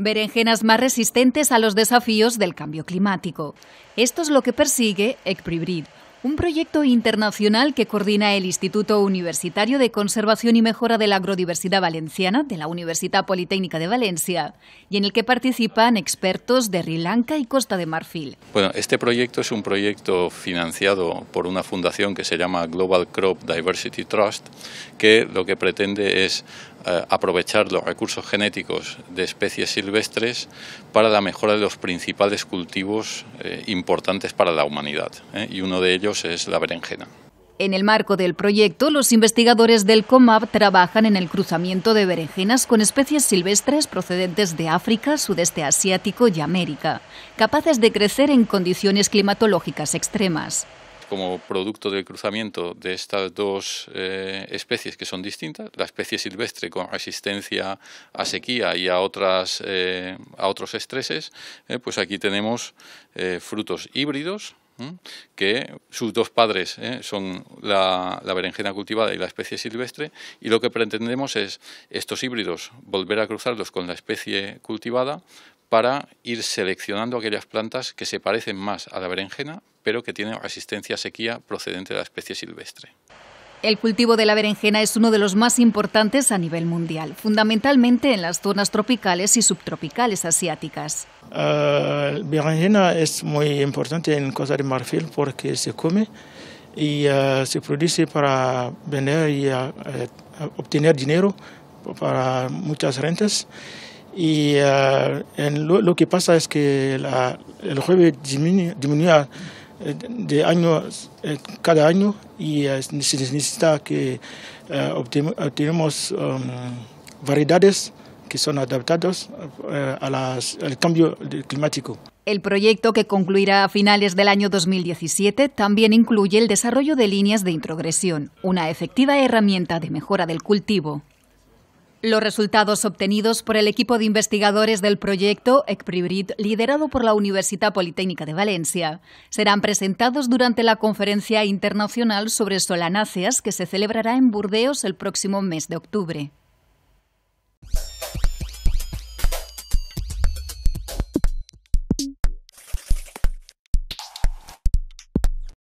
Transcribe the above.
Berenjenas más resistentes a los desafíos del cambio climático. Esto es lo que persigue ECPRIBRID, un proyecto internacional que coordina el Instituto Universitario de Conservación y Mejora de la Agrodiversidad Valenciana de la Universidad Politécnica de Valencia y en el que participan expertos de Sri Lanka y Costa de Marfil. Bueno, este proyecto es un proyecto financiado por una fundación que se llama Global Crop Diversity Trust que lo que pretende es eh, aprovechar los recursos genéticos de especies silvestres para la mejora de los principales cultivos eh, importantes para la humanidad, eh, y uno de ellos es la berenjena. En el marco del proyecto, los investigadores del COMAB trabajan en el cruzamiento de berenjenas con especies silvestres procedentes de África, sudeste asiático y América, capaces de crecer en condiciones climatológicas extremas como producto del cruzamiento de estas dos eh, especies que son distintas, la especie silvestre con resistencia a sequía y a, otras, eh, a otros estreses, eh, pues aquí tenemos frutos híbridos que sus dos padres son la, la, berenjena cultivada y la especie silvestre, y lo que pretendemos es estos híbridos volver a cruzarlos con la especie cultivada para ir seleccionando aquellas plantas que se parecen más a la berenjena, pero que tienen resistencia a sequía procedente de la especie silvestre. El cultivo de la berenjena es uno de los más importantes a nivel mundial, fundamentalmente en las zonas tropicales y subtropicales asiáticas. La ah, berenjena es muy importante en Costa de Marfil porque se come y ah, se produce para vender y ah, eh, obtener dinero para muchas rentas y eh, lo, que pasa es que el jueves disminuye, eh, de año, eh, cada año y se necesita que obtengamos um, variedades que son adaptadas a al cambio climático. El proyecto, que concluirá a finales del año 2017, también incluye el desarrollo de líneas de introgresión, una efectiva herramienta de mejora del cultivo. Los resultados obtenidos por el equipo de investigadores del proyecto ECPRIBRIT, liderado por la Universidad Politécnica de Valencia, serán presentados durante la Conferencia Internacional sobre Solanáceas que se celebrará en Burdeos el próximo mes de octubre.